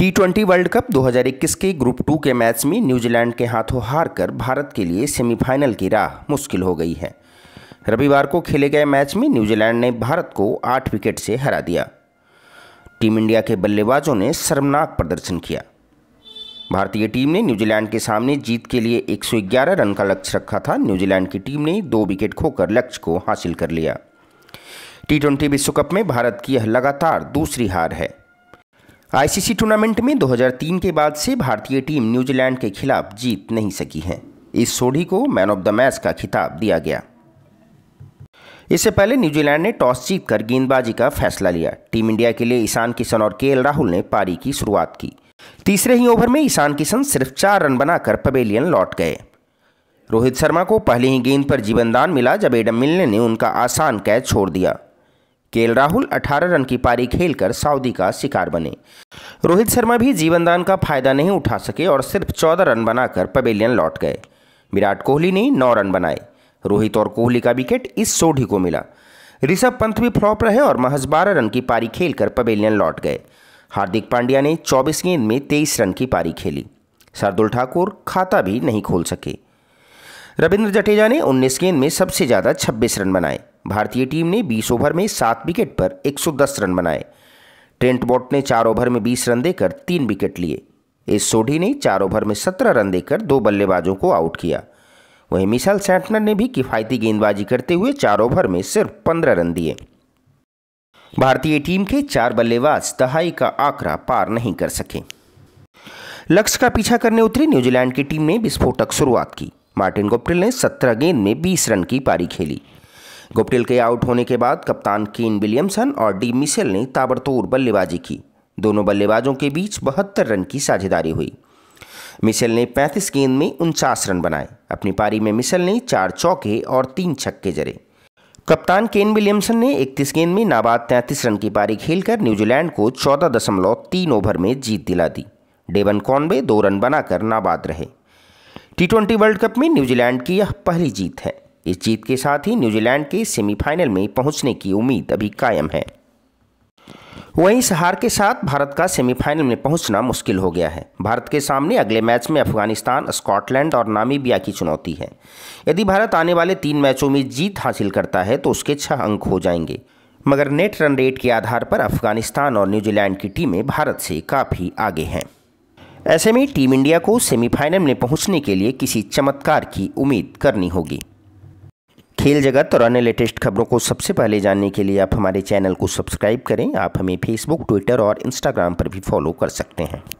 T twenty World cup 2021 के group two के match में न्यूजीलैंड के हाथों हार कर भारत के लिए सेमीफाइनल की राह मुश्किल हो गई है रविवार को खेले गए मैच में न्यूजीलैंड ने भारत को आठ विकेट से हरा दिया टीम इंडिया के बल्लेबाजों ने शर्मनाक प्रदर्शन किया भारतीय टीम ने न्यूजीलैंड के सामने जीत के लिए 111 रन का लक्ष्य रखा था न्यूजीलैंड की टीम ने दो विकेट खोकर लक्ष्य को हासिल कर लिया टी ट्वेंटी विश्व कप में भारत की यह लगातार दूसरी हार है आईसीसी टूर्नामेंट में 2003 के बाद से भारतीय टीम न्यूजीलैंड के खिलाफ जीत नहीं सकी है इस सोढ़ी को मैन ऑफ द मैच का खिताब दिया गया इससे पहले न्यूजीलैंड ने टॉस जीतकर गेंदबाजी का फैसला लिया टीम इंडिया के लिए ईशान किशन और के राहुल ने पारी की शुरुआत की तीसरे ही ओवर में ईशान किशन सिर्फ चार रन बनाकर पवेलियन लौट गए रोहित शर्मा को पहले ही गेंद पर जीवनदान मिला जब एडम मिलने ने उनका आसान कैच छोड़ दिया के राहुल 18 रन की पारी खेलकर सऊदी का शिकार बने रोहित शर्मा भी जीवनदान का फायदा नहीं उठा सके और सिर्फ 14 रन बनाकर पवेलियन लौट गए विराट कोहली ने 9 रन बनाए रोहित और कोहली का विकेट इस सोढ़ी को मिला ऋषभ पंत भी फ्लॉप रहे और महज बारह रन की पारी खेलकर पवेलियन लौट गए हार्दिक पांड्या ने चौबीस गेंद में तेईस रन की पारी खेली शार्दुल ठाकुर खाता भी नहीं खोल सके रविंद्र जडेजा ने 19 गेंद में सबसे ज़्यादा 26 रन बनाए भारतीय टीम ने 20 ओवर में सात विकेट पर 110 रन बनाए ट्रेंट बोट ने चार ओवर में 20 रन देकर तीन विकेट लिए एस सोढ़ी ने चार ओवर में 17 रन देकर दो बल्लेबाजों को आउट किया वहीं मिसाल सैंटनर ने भी किफायती गेंदबाजी करते हुए चार ओवर में सिर्फ पंद्रह रन दिए भारतीय टीम के चार बल्लेबाज दहाई का आंकड़ा पार नहीं कर सके लक्ष्य का पीछा करने उतरी न्यूजीलैंड की टीम ने विस्फोटक शुरुआत की मार्टिन गुप्टिल ने सत्रह गेंद में बीस रन की पारी खेली गुप्टिल के आउट होने के बाद कप्तान केन विलियमसन और डी मिशेल ने ताबड़तोड़ बल्लेबाजी की दोनों बल्लेबाजों के बीच बहत्तर रन की साझेदारी हुई मिशेल ने 35 गेंद में उनचास रन बनाए अपनी पारी में मिशेल ने चार चौके और तीन छक्के जरे कप्तान केन विलियमसन ने 31 गेंद में नाबाद 33 रन की पारी खेलकर न्यूजीलैंड को चौदह दशमलव तीन ओवर में जीत दिला दी डेवन कॉनवे दो रन बनाकर नाबाद रहे टी ट्वेंटी वर्ल्ड कप में न्यूजीलैंड की यह पहली जीत है इस जीत के साथ ही न्यूजीलैंड के सेमीफाइनल में पहुंचने की उम्मीद अभी कायम है वहीं सहार के साथ भारत का सेमीफाइनल में पहुंचना मुश्किल हो गया है भारत के सामने अगले मैच में अफगानिस्तान स्कॉटलैंड और नामीबिया की चुनौती है यदि भारत आने वाले तीन मैचों में जीत हासिल करता है तो उसके छह अंक हो जाएंगे मगर नेट रन रेट के आधार पर अफगानिस्तान और न्यूजीलैंड की टीमें भारत से काफ़ी आगे हैं ऐसे में टीम इंडिया को सेमीफाइनल में पहुंचने के लिए किसी चमत्कार की उम्मीद करनी होगी खेल जगत और अन्य लेटेस्ट खबरों को सबसे पहले जानने के लिए आप हमारे चैनल को सब्सक्राइब करें आप हमें फेसबुक ट्विटर और इंस्टाग्राम पर भी फॉलो कर सकते हैं